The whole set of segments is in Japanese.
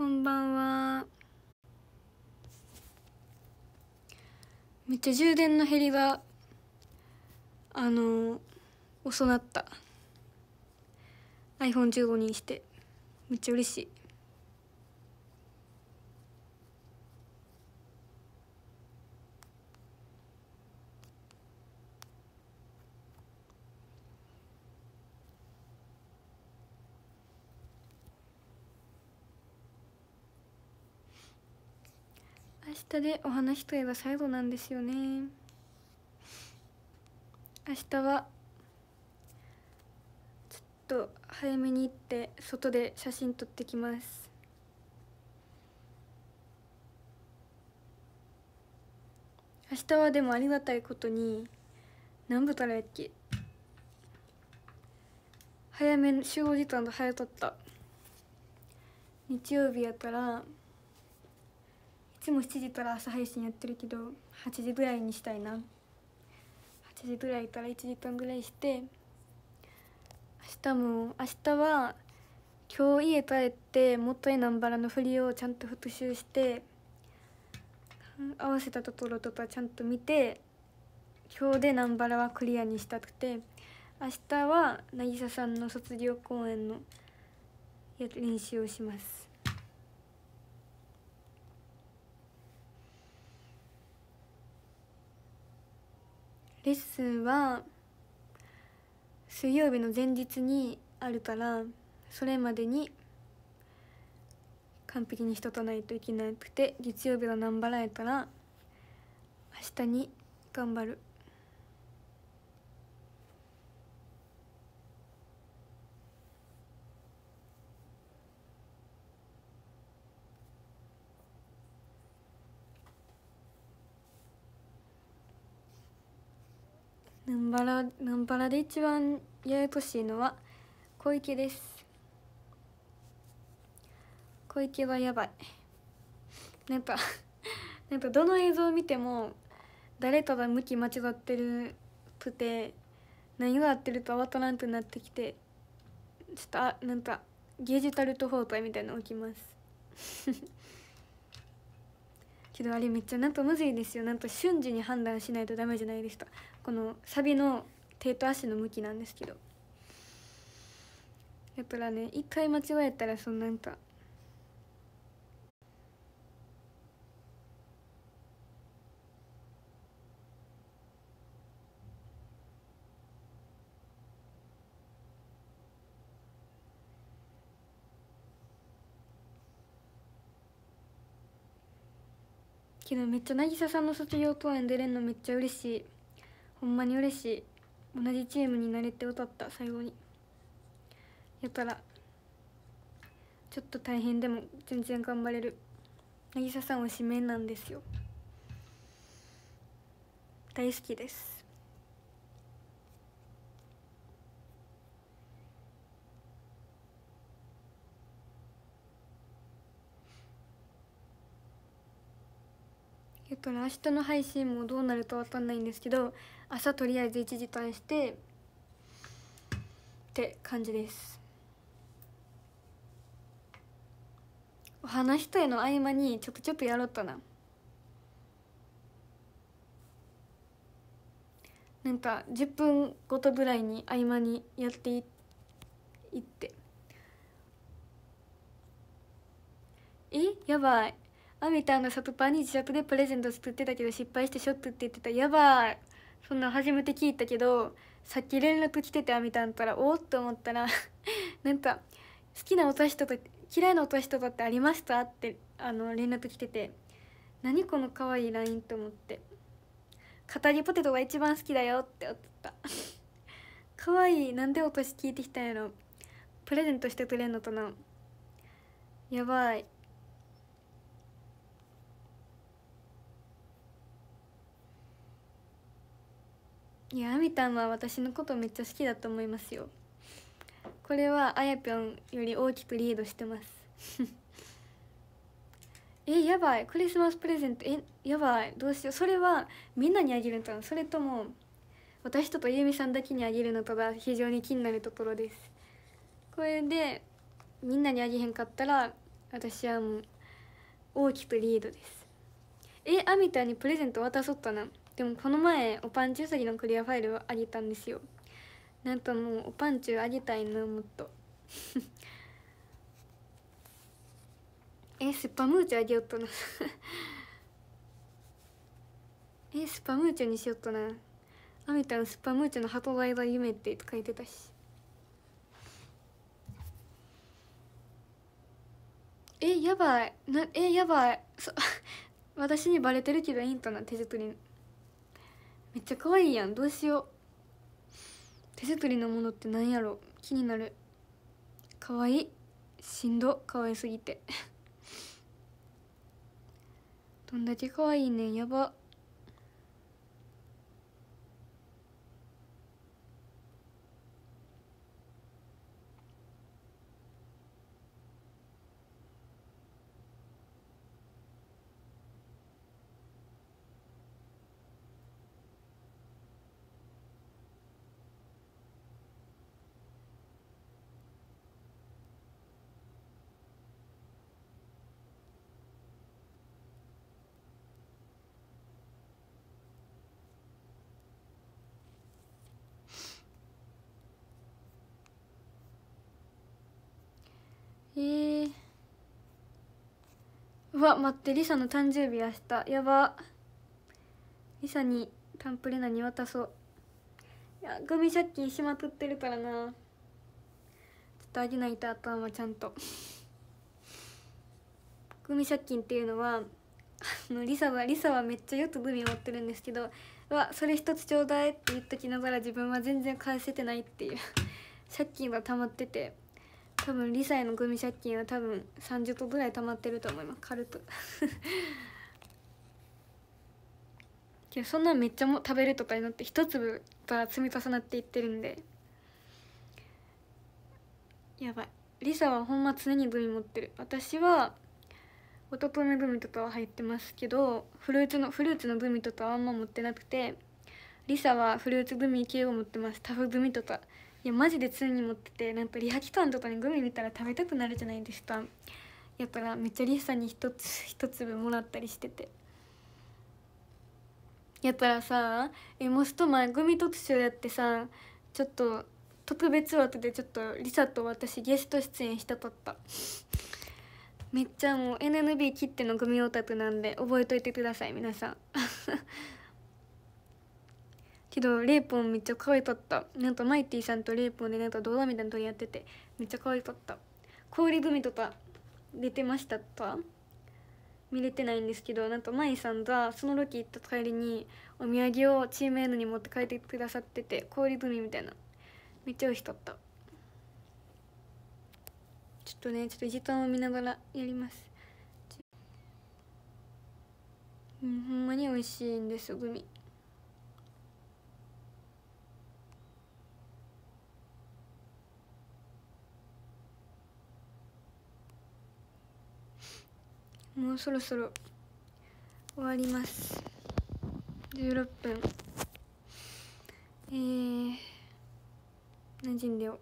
こんばんはめっちゃ充電の減りがあの遅なった iPhone15 にしてめっちゃ嬉しい明日でお話といえば最後なんですよね明日はちょっと早めに行って外で写真撮ってきます明日はでもありがたいことに何部たらやっけ早め集合時間が早かった日曜日やったらちも7時から朝配信やってるけど8時ぐらいにしたいな8時ぐらいから1時間ぐらいして明日も明日は今日家帰って元へ南原の振りをちゃんと復習して合わせたところとかちゃんと見て今日で南原はクリアにしたくて明日は渚さんの卒業公演の練習をします。レッスンは水曜日の前日にあるからそれまでに完璧にしとかないといけなくて月曜日のなんばらえたら明日に頑張る。バラナンバラで一番ややこしいのは小池です小池はやばいなんかなんかどの映像を見ても誰かが向き間違ってるくて何が合ってるとわからんくなってきてちょっとあなんかゲジタルト包帯みたいなの起きます けどあれめっちゃなんかむずいですよなんか瞬時に判断しないとダメじゃないですかこのサビの手と足の向きなんですけどやっらね一回間違えたらそんなんかけどめっちゃ渚さんの卒業公演出れるのめっちゃ嬉しい。ほんまに嬉しい同じチームになれて歌った最後にやったらちょっと大変でも全然頑張れる渚さんは指名なんですよ大好きですえっと明日の配信もどうなるか分かんないんですけど朝とりあえず1時間してって感じですお話とへの合間にちょくちょくやろうとななんか10分ごとぐらいに合間にやっていってえやばいあみたんがサトパンに自宅でプレゼント作ってたけど失敗してショックって言ってたやばいそんな初めて聞いたけどさっき連絡来ててあみたんたらおおっと思ったら なんか「好きなお年と嫌いなお年とってありました?」ってあの連絡来てて「何この可愛い LINE」と思って「語りポテトが一番好きだよ」って思った 可愛いなんでお年聞いてきたんやろプレゼントしてくれんのかなやばいいやあみたんは私のことめっちゃ好きだと思いますよこれはあやぴょんより大きくリードしてます えやばいクリスマスプレゼントえやばいどうしようそれはみんなにあげるんだそれとも私ととゆうみさんだけにあげるのとが非常に気になるところですこれでみんなにあげへんかったら私はもう大きくリードですえアミタにプレゼント渡そうたなでもこの前おパンチゅサさぎのクリアファイルをあげたんですよなんともうおパンチュウあげたいなもっと えスパムーチュあげよっとな えスパムーチュにしよっとなあみたんスパムーチュの鳩イド夢って書いてたしえやばいなえやばいそ 私にバレてるけどいいんとな手作りめっちゃ可愛いやんどうしよう手作りのものってなんやろ気になる可愛いしんど可愛すぎて どんだけ可愛いねんやばえー、うわ待ってりさの誕生日明日やばりさにタンプレナに渡そういやゴミ借金しまくってるからなちょっとあげないと頭ちゃんとゴミ借金っていうのはあのリサはリサはめっちゃよくグミ持ってるんですけど「わそれ一つちょうだい」って言っときながら自分は全然返せてないっていう借金が溜まってて多分リサへのグミ借金は多分30個ぐらい溜まってると思います軽くいやそんなめっちゃも食べるとかになって一粒が積み重なっていってるんでやばいリサはほんま常にグミ持ってる私はおととめグミとかは入ってますけどフルーツのフルーツのグミとかはあんま持ってなくてリサはフルーツグミ系を持ってますタフグミとかいやマジで常に持っててなんとリハ期間とかにグミ見たら食べたくなるじゃないですかやったらめっちゃリスさんに一つ 一粒もらったりしててやたらさえモスト前グミ特集やってさちょっと特別枠でちょっとリサと私ゲスト出演したとっためっちゃもう NNB 切ってのグミオタクなんで覚えといてください皆さん けどレイポンめっちゃ可愛かったなんかマイティさんとレイポンでなんか動画みたいなの撮り合っててめっちゃ可愛かった氷組とか出てましたか見れてないんですけどなんとイさんがそのロケ行った帰りにお土産をチーム N に持って帰ってくださってて氷組みたいなめっちゃ美味しかったちょっとねちょっと時間を見ながらやりますうんほんまに美味しいんですグミ。もうそろそろ終わります16分えー、馴染んでよ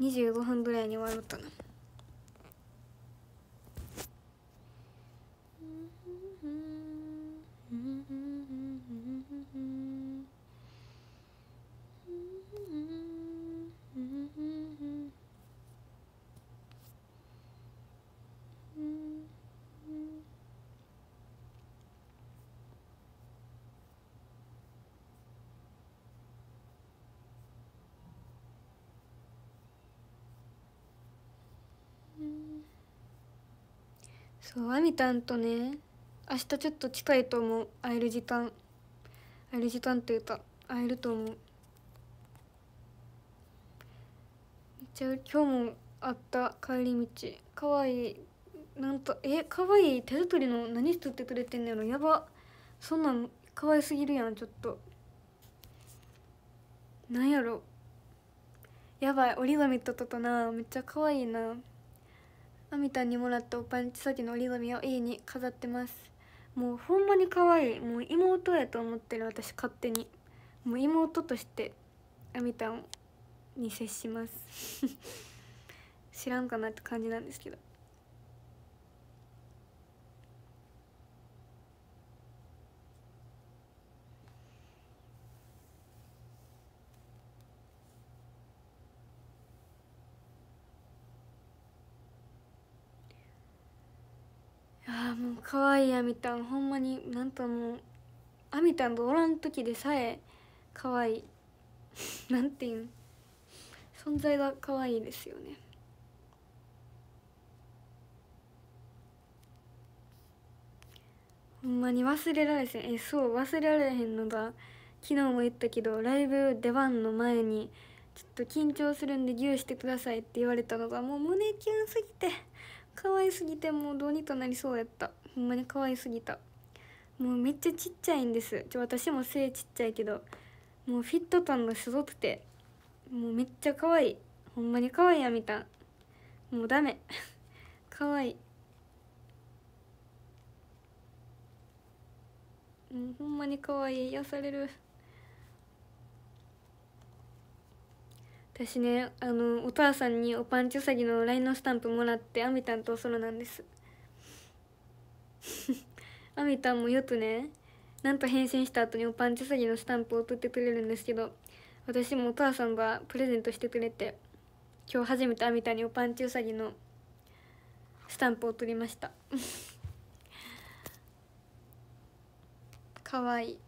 25分ぐらいに終わろうとなそうあみたんとね明日ちょっと近いと思う会える時間会える時間というか会えると思うめっちゃ今日もあった帰り道かわいいなんとえかわいい手作りの何作ってくれてんのやろやばそんなんかわいすぎるやんちょっとなんやろやばい折り紙とったとなめっちゃかわいいなまみたんにもらったおパンチ先の折り紙を家に飾ってますもうほんまに可愛いもう妹やと思ってる私勝手にもう妹としてあみたんに接します 知らんかなって感じなんですけどやもう可愛いあみたんほんまになんともうあみたんとおらん時でさえ可愛い なんていうん存在が可愛いですよねほんまに忘れられへんえそう忘れられへんのが昨日も言ったけどライブ出番の前にちょっと緊張するんでギューしてくださいって言われたのがもう胸キュンすぎて。可愛すぎてもうどうにとなりそうやったほんまに可愛すぎたもうめっちゃちっちゃいんですちょ私も背ちっちゃいけどもうフィット感がすごくてもうめっちゃ可愛いほんまに可愛いやみたんもうダメ 可愛いもうほんまに可愛い癒される私ねあのお父さんにおパンチウサギの LINE のスタンプもらってあみたんとおそろなんですあみたんもよくねなんと変身した後におパンチウサギのスタンプを送ってくれるんですけど私もお母さんがプレゼントしてくれて今日初めてあみたにおパンチウサギのスタンプを取りました かわいい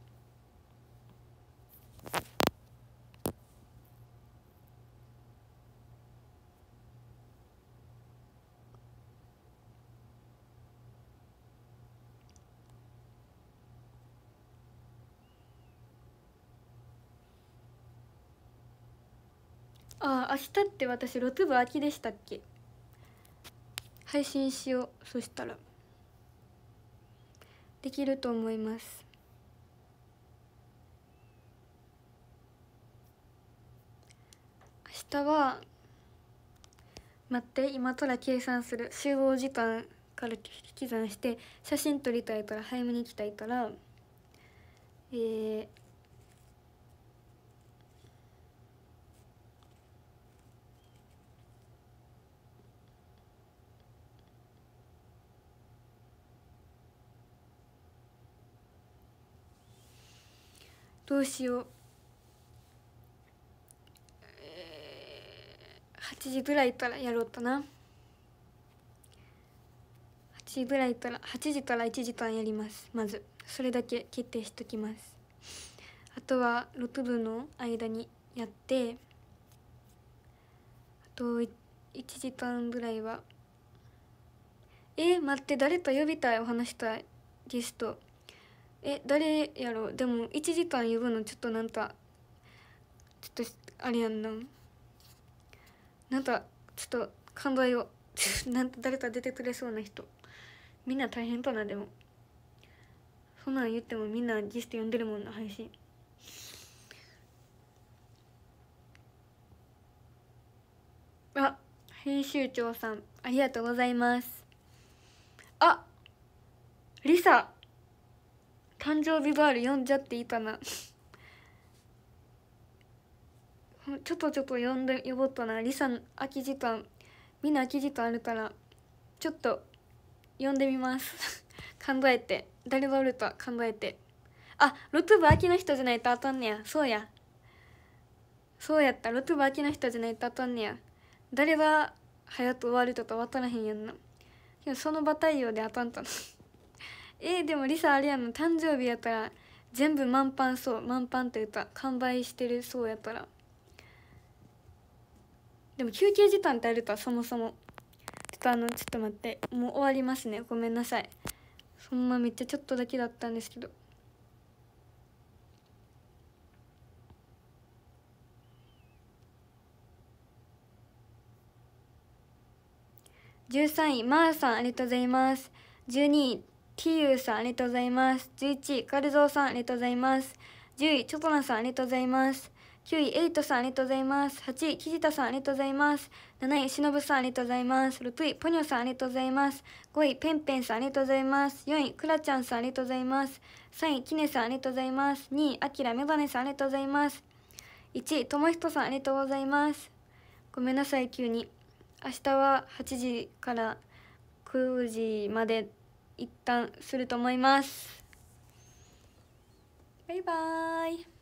あ明日って私6部空きでしたっけ配信しようそしたらできると思います明日は待って今から計算する集合時間から引き算して写真撮りたいから早めに行きたいからえーどうしよう、8時ぐらいからやろうとな8時ぐらいから8時から1時間やりますまずそれだけ決定しときますあとは6分の間にやってあと1時間ぐらいはえー、待って誰と呼びたいお話したいゲストえ誰やろでも1時間呼ぶのちょっとなんかちょっとあれやんななんかちょっと感動を なん誰か出てくれそうな人みんな大変となでもそんなん言ってもみんなゲスト呼んでるもんな配信あ編集長さんありがとうございますあリサ誕生日バール読んじゃっていいかなちょっとちょっと読んで呼ぼうとなりさん空き時間みんな空き時間あるからちょっと読んでみます 考えて誰がおるか考えてあツ部秋の人じゃないと当たんねやそうやそうやったツ部秋の人じゃないと当たんねや誰が早く終わるとか分からへんやんなでもその場対応で当たんたのえー、でもリサあれやの誕生日やったら全部満帆そう満帆というか完売してるそうやったらでも休憩時間ってあるとそもそもちょっとあのちょっと待ってもう終わりますねごめんなさいそんなめっちゃちょっとだけだったんですけど13位まー、さんありがとうございます12位ティユーさんありがとうございます。11位、カルゾーさんありがとうございます。10位、チョトナさんありがとうございます。9位、エイトさんありがとうございます。8位、キジタさんありがとうございます。7位、しのぶさんありがとうございます。6位、ポニョさんありがとうございます。5位、ペンペンさんありがとうございます。4位、クラちゃんさんありがとうございます。3位、キネさんありがとうございます。2位、アキラメガネさんありがとうございます。1位、トモヒトさんありがとうございます。ごめんなさい、急に。明日は8時から9時まで一旦すると思いますバイバーイ